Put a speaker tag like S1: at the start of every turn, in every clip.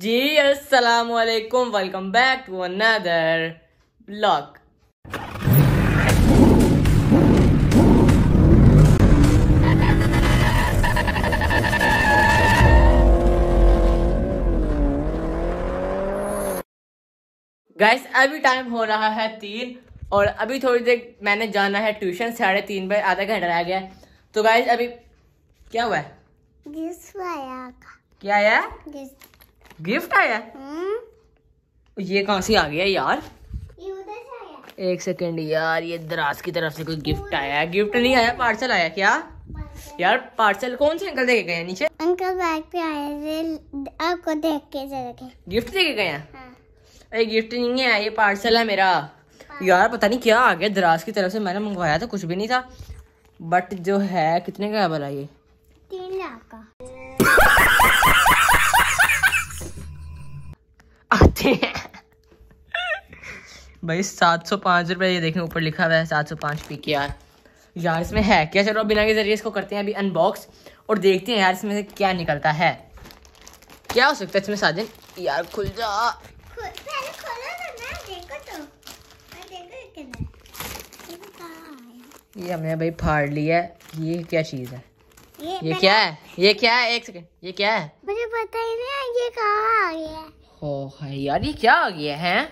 S1: जी अस्सलाम वालेकुम welcome back to another blog guys अभी टाइम हो रहा है तीन और अभी थोड़ी देर मैंने जाना है ट्यूशन साढ़े तीन बजे आधा घंटा रह गया तो गाइस अभी क्या हुआ है क्या आया गिफ्ट आया हम्म। ये कहाँ से आ गया यार एक सेकंड यार ये दराज की तरफ से कोई गिफ्ट आया है गिफ्ट नहीं आया पार्सल आया क्या यार पार्सल कौन से अंकल देखे गए नीचे अंकल बैग पे आए थे आपको देख के गिफ्ट देखे गए हाँ। अरे गिफ्ट नहीं है ये पार्सल है मेरा यार पता नहीं क्या आ गया दराज की तरफ से मैंने मंगवाया था कुछ भी नहीं था बट जो है कितने का है भला ये तीन लाख का सकते हैं भाई सात सौ पाँच रुपये ये देखें ऊपर लिखा हुआ है सात सौ पाँच पी के आर यार इसमें है क्या चलो बिना के जरिए इसको करते हैं अभी अनबॉक्स और देखते हैं यार इसमें से क्या निकलता है क्या हो सकता है इसमें साजन यार खुल जा तो। ये हमने भाई फाड़ लिया है ये क्या चीज़ है ये, ये क्या है ये क्या है एक सेकंड ये क्या है मुझे पता ही नहीं ये कहाँ आ गया ओह तो हम्म। यार ये क्या आ गया है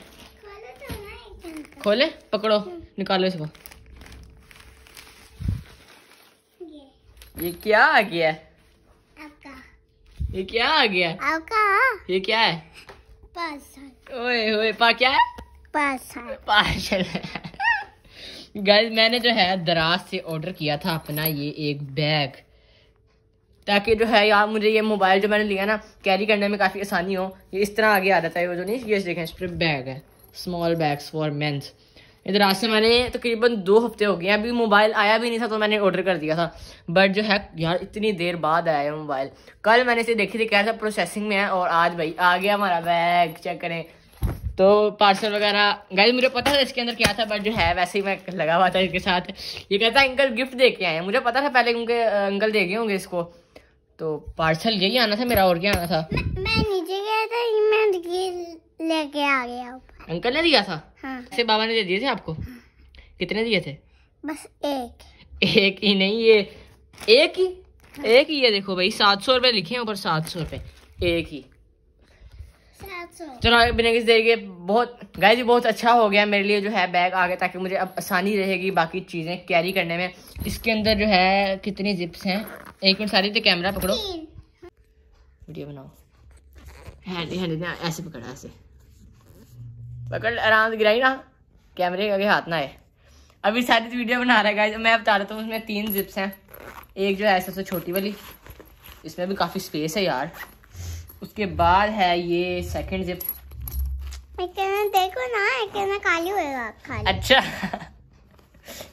S1: खोले पकड़ो निकालो इसको ये क्या आ गया ये क्या आ गया आपका ये क्या है ओए ओए पा क्या है पार्सल गाइस मैंने जो है दराज से ऑर्डर किया था अपना ये एक बैग ताकि जो है यार मुझे ये मोबाइल जो मैंने लिया ना कैरी करने में काफ़ी आसानी हो ये इस तरह आगे आ जाता है वो जो नहीं ये देखें इस पर बैग है स्मॉल बैग्स फॉर मेन्स इधर आज से मैंने तकरीबन दो हफ्ते हो गए हैं अभी मोबाइल आया भी नहीं था तो मैंने ऑर्डर कर दिया था बट जो है यार इतनी देर बाद आया है मोबाइल कल मैंने इसे देखी थी था प्रोसेसिंग में है और आज भाई आ गया हमारा बैग चेक करें तो पार्सल वगैरह गाइज मुझे पता था इसके अंदर क्या था बट जो है वैसे ही मैं लगा हुआ था इसके साथ ये कहता है अंकल गिफ्ट दे के आए हैं मुझे पता था पहले उनके अंकल दे गए होंगे इसको तो पार्सल यही आना था मेरा और क्या आना था मैं, नीचे गया था मैं लेके आ गया ऊपर अंकल ने दिया था हाँ। से बाबा ने दे दिए थे आपको हाँ। कितने दिए थे बस एक एक ही नहीं ये एक ही हाँ। एक ही है देखो भाई सात सौ रुपए लिखे हैं ऊपर सात सौ रुपए एक ही अच्छा। चलो बिना किसी देर के बहुत गाय जी बहुत अच्छा हो गया मेरे लिए जो है बैग आ गया ताकि मुझे अब आसानी रहेगी बाकी चीज़ें कैरी करने में इसके अंदर जो है कितनी जिप्स हैं एक मिनट सारी तो कैमरा पकड़ो वीडियो बनाओ हैंडी ना ऐसे पकड़ा ऐसे पकड़ आराम से गिराई ना कैमरे के आगे हाथ ना आए अभी सारी वीडियो तो बना रहा है गाय मैं बता रहा हूँ उसमें तीन जिप्स हैं एक जो है सबसे छोटी वाली इसमें भी काफ़ी स्पेस है यार उसके बाद है ये सेकंड जिप देखो ना काली होएगा खाली अच्छा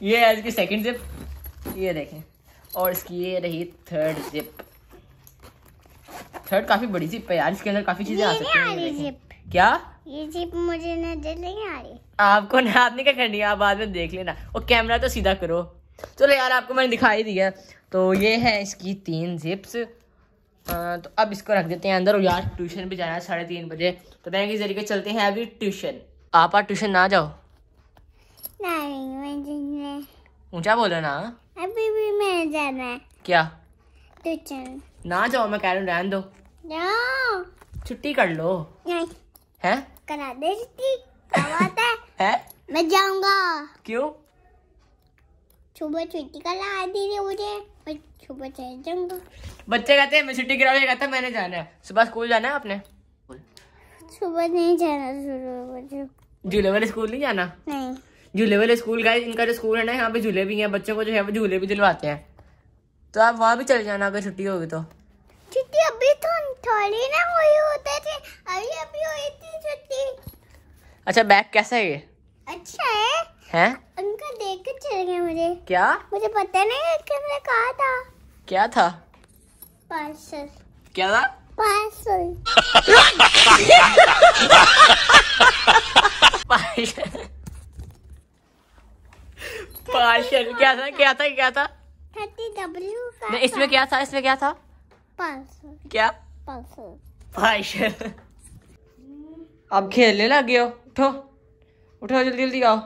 S1: ये है इसकी सेकंड जिप ये देखें और इसकी ये रही थर्ड जिप थर्ड काफी बड़ी जिप है यार इसके अंदर काफी चीजें आ सकती हैं क्या ये जिप मुझे नजर नहीं आ रही आपको ना आपने क्या करनी है आप बाद में देख लेना और कैमरा तो सीधा करो चलो यार आपको मैंने दिखाई दिया तो ये है इसकी तीन जिप्स तो अब इसको रख देते हैं अंदर और यार ट्यूशन भी जाना है साढ़े तीन बजे तो बैंक किस तरीके चलते हैं अभी ट्यूशन आप आ ट्यूशन ना जाओ ऊंचा बोलो ना अभी भी मैं जाना है क्या ट्यूशन ना जाओ मैं कह रहा हूँ रहने दो छुट्टी कर लो नहीं है करा दे छुट्टी है मैं जाऊंगा क्यों सुबह छुट्टी कर ला दी मुझे बच्चे कहते हैं मैं छुट्टी गिरा कहता है मैंने जाना है सुबह स्कूल जाना है आपने सुबह नहीं जाना झूले वाले स्कूल नहीं जाना नहीं झूले वाले स्कूल गए इनका जो स्कूल है ना यहाँ पे झूले भी हैं बच्चों को जो है वो झूले भी दिलवाते हैं तो आप वहाँ भी चले जाना अगर छुट्टी होगी तो छुट्टी अभी तो थोड़ी ना हुई होते थे अभी अभी हुई थी छुट्टी अच्छा बैग कैसा है ये अच्छा है हैं लेकर चले गए मुझे क्या मुझे पता नहीं मैंने कहा था क्या था पार्सल क्या था पार्सल पार्सल
S2: पार्सल क्या था क्या
S1: था क्या था थर्टी डब्ल्यू इसमें क्या था इसमें क्या था पार्सल क्या पार्सल पार्सल अब खेलने लग गए उठो उठो जल्दी जल्दी आओ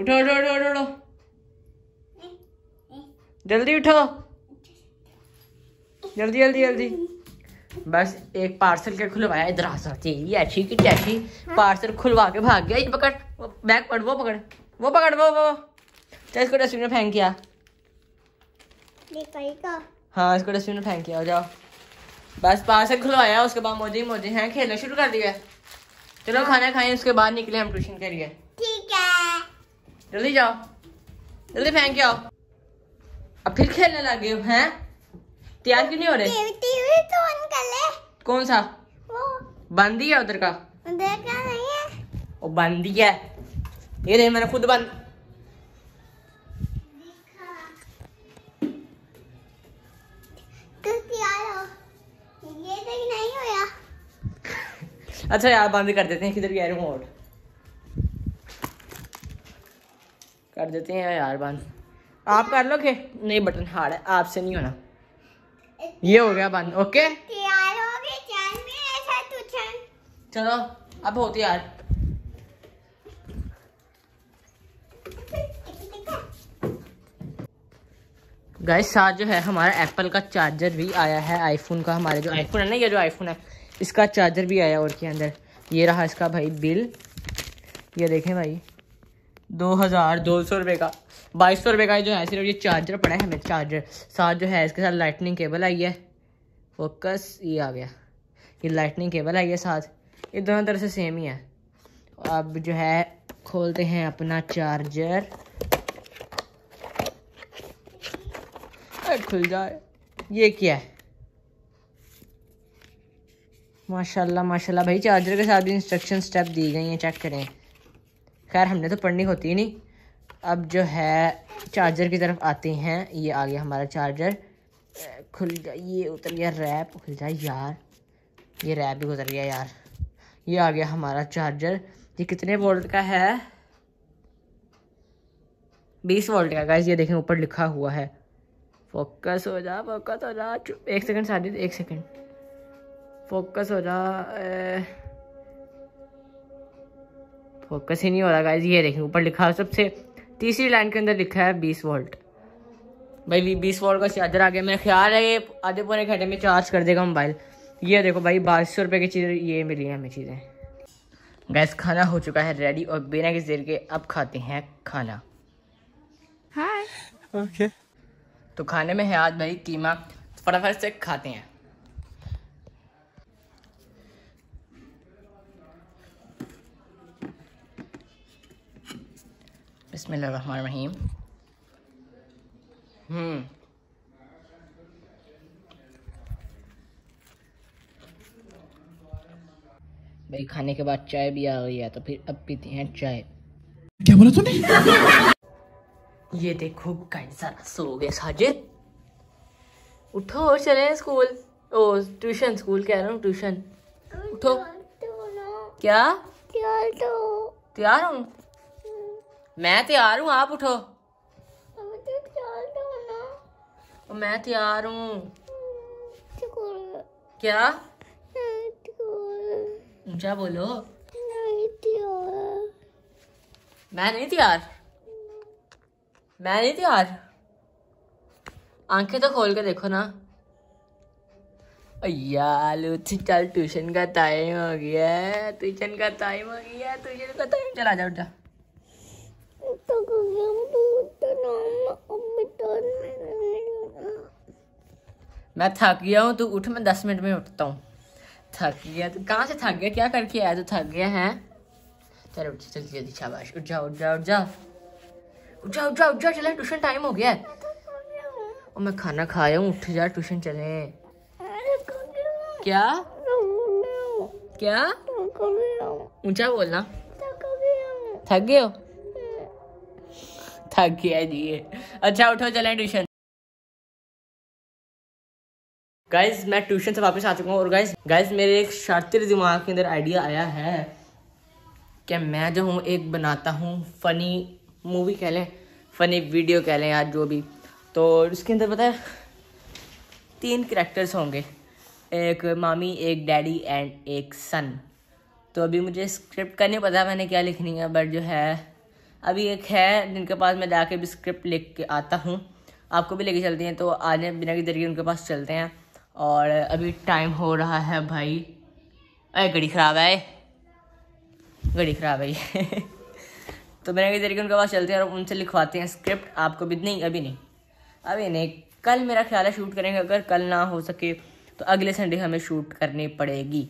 S1: उठो उठो उठो उठो उठो जल्दी उठो जल्दी जल्दी जल्दी बस एक पार्सल के खुलवाया इधर आ सकती है अच्छी की टैची पार्सल खुलवा के भाग गया ये पकड़ बैग पकड़ वो पकड़ वो पकड़ वो वो चल इसको डस्टबिन में फेंक किया हाँ इसको डस्टबिन में फेंक किया जाओ बस पार्सल खुलवाया उसके बाद मोदी मोदी हैं खेलना शुरू कर दिया चलो खाना खाएं उसके बाद निकले हम ट्यूशन के लिए ठीक है जल्दी जाओ जल्दी फेंक के आओ अब फिर खेलने लगे हैं तैयार क्यों नहीं हो रहे टीवी तो ऑन कर ले कौन सा वो बंद ही है उधर का उधर का नहीं है वो बंद ही है ये नहीं मैंने खुद बंद अच्छा यार बंद कर देते हैं किधर गया रिमोट कर देते हैं यार बंद आप कर के नहीं बटन हार्ड है आपसे नहीं होना ये हो गया बंद ओके तो चलो अब होती यार गाइस साथ जो है हमारा एप्पल का चार्जर भी आया है आईफोन का हमारे जो आईफोन है ना ये जो आईफोन है इसका चार्जर भी आया और के अंदर ये रहा इसका भाई बिल ये देखें भाई दो हज़ार दो सौ रुपये का बाईस सौ रुपये का जो है सिर्फ ये चार्जर पड़ा है हमें चार्जर साथ जो है इसके साथ लाइटनिंग केबल आई है फोकस ये आ गया ये लाइटनिंग केबल आई है साथ ये दोनों तरह से सेम ही है अब जो है खोलते हैं अपना चार्जर खुल जाए ये क्या है माशाल्लाह माशाल्लाह भाई चार्जर के साथ भी इंस्ट्रक्शन स्टेप दी गई हैं चेक करें खैर हमने तो पढ़नी होती नहीं अब जो है चार्जर की तरफ आते हैं ये आ गया हमारा चार्जर खुल गया ये उतर गया रैप खुल जाए यार ये रैप भी उतर गया यार ये आ गया हमारा चार्जर ये कितने वोल्ट का है बीस वोल्ट का गाइस ये देखें ऊपर लिखा हुआ है फोकस हो जा फोकस हो जा एक सेकंड शादी एक सेकंड फोकस हो जा ए... फोकस ही नहीं हो रहा गाइज ये देखें ऊपर लिखा है सबसे तीसरी लाइन के अंदर लिखा है बीस वोल्ट भाई बीस वोल्ट का चार्जर आ गया मेरा ख्याल है ये आधे पौने घंटे में चार्ज कर देगा मोबाइल ये देखो भाई बाईस सौ रुपये की चीज़ ये मिली है हमें चीज़ें गैस खाना हो चुका है रेडी और बिना किसी देर के अब खाते हैं खाना हाय ओके okay. तो खाने में है आज भाई कीमा फटाफट से खाते हैं बिसमीम हम्म भाई खाने के बाद चाय भी आ गई है तो फिर अब पीते हैं चाय क्या बोला तूने ये देखो कैसा सो गया साजिद उठो और चले स्कूल ओ ट्यूशन स्कूल कह रहा हूँ ट्यूशन उठो तो क्या तैयार तो हूँ मैं तैयार हूँ आप उठो मैं तैयार हूँ क्या ऊंचा बोलो मैं नहीं तैयार मैं नहीं तैयार आंखें तो खोल के देखो ना यार चल ट्यूशन का टाइम हो गया ट्यूशन का टाइम हो गया ट्यूशन का टाइम चला जाओ जा मैं थक गया हूँ तू उठ मैं दस मिनट में उठता हूँ थक गया तो कहाँ से थक गया क्या करके आया तो थक गया है चलो उठ चल जल्दी शाबाश उठ जा उठ जा उठ जा उठ जा उठ जा उठ जा चले ट्यूशन टाइम हो गया और मैं खाना खाया हूँ उठ जा ट्यूशन चले क्या क्या ऊंचा बोलना थक गए हो थक गया जी ये अच्छा उठो चले ट्यूशन गाइज मैं ट्यूशन से वापस आ चुका हूँ और गाइज गाइज मेरे एक शातिर दिमाग के अंदर आइडिया आया है कि मैं जो हूँ एक बनाता हूँ फ़नी मूवी कह लें फ़नी वीडियो कह लें या जो भी तो उसके अंदर पता है तीन करेक्टर्स होंगे एक मामी एक डैडी एंड एक सन तो अभी मुझे स्क्रिप्ट का नहीं पता मैंने क्या लिखनी है बट जो है अभी एक है जिनके पास मैं जाके भी स्क्रिप्ट लेके के आता हूँ आपको भी लेके चलती हैं तो आने बिना के जरिए उनके पास चलते हैं और अभी टाइम हो रहा है भाई अरे घड़ी ख़राब है घड़ी ख़राब है तो बिना के जरिए उनके पास चलते हैं और उनसे लिखवाते हैं स्क्रिप्ट आपको भी नहीं अभी नहीं अभी नहीं कल मेरा ख्याल है शूट करेंगे अगर कल ना हो सके तो अगले संडे हमें शूट करनी पड़ेगी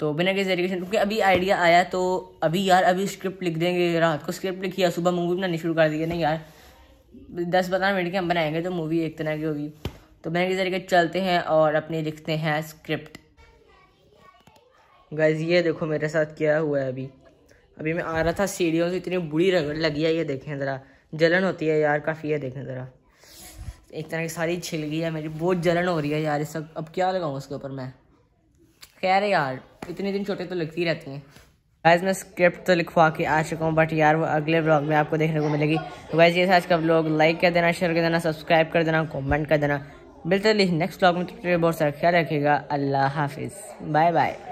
S1: तो बिना किसी से क्योंकि अभी आइडिया आया तो अभी यार अभी स्क्रिप्ट लिख देंगे रात को स्क्रिप्ट लिखी सुबह मूवी बनानी शुरू कर दी नहीं यार दस पंद्रह मिनट के हम बनाएंगे तो मूवी एक तरह की होगी तो बिना किसी तरीके चलते हैं और अपने लिखते हैं स्क्रिप्ट गैस ये देखो मेरे साथ क्या हुआ है अभी अभी मैं आ रहा था सीढ़ियों से इतनी बुरी रगड़ लगी है ये देखें ज़रा जलन होती है यार काफ़ी है देखें ज़रा एक तरह की सारी छिल गई है मेरी बहुत जलन हो रही है यार इस अब क्या लगाऊँ उसके ऊपर मैं खैर यार इतने दिन छोटे तो लगती रहती हैं गाइज मैं स्क्रिप्ट तो लिखवा के आ चुका हूँ बट यार वो अगले ब्लॉग में आपको देखने को मिलेगी तो गाइज ये आज का ब्लॉग लाइक कर देना शेयर कर देना सब्सक्राइब कर देना कमेंट कर देना बिल्कुल नेक्स्ट ब्लॉग में तो बहुत सारा ख्याल रखिएगा अल्लाह हाफिज़ बाय बाय